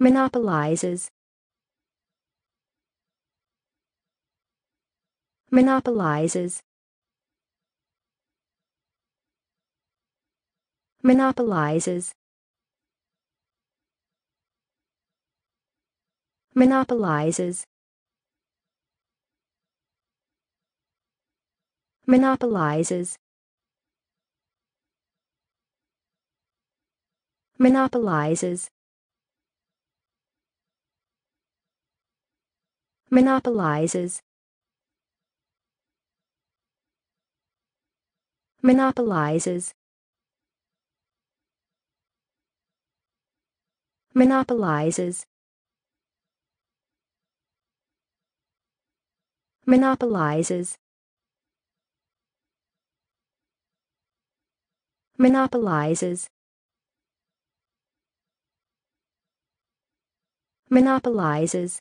monopolizes monopolizes monopolizes monopolizes monopolizes monopolizes monopolizes monopolizes monopolizes monopolizes monopolizes monopolizes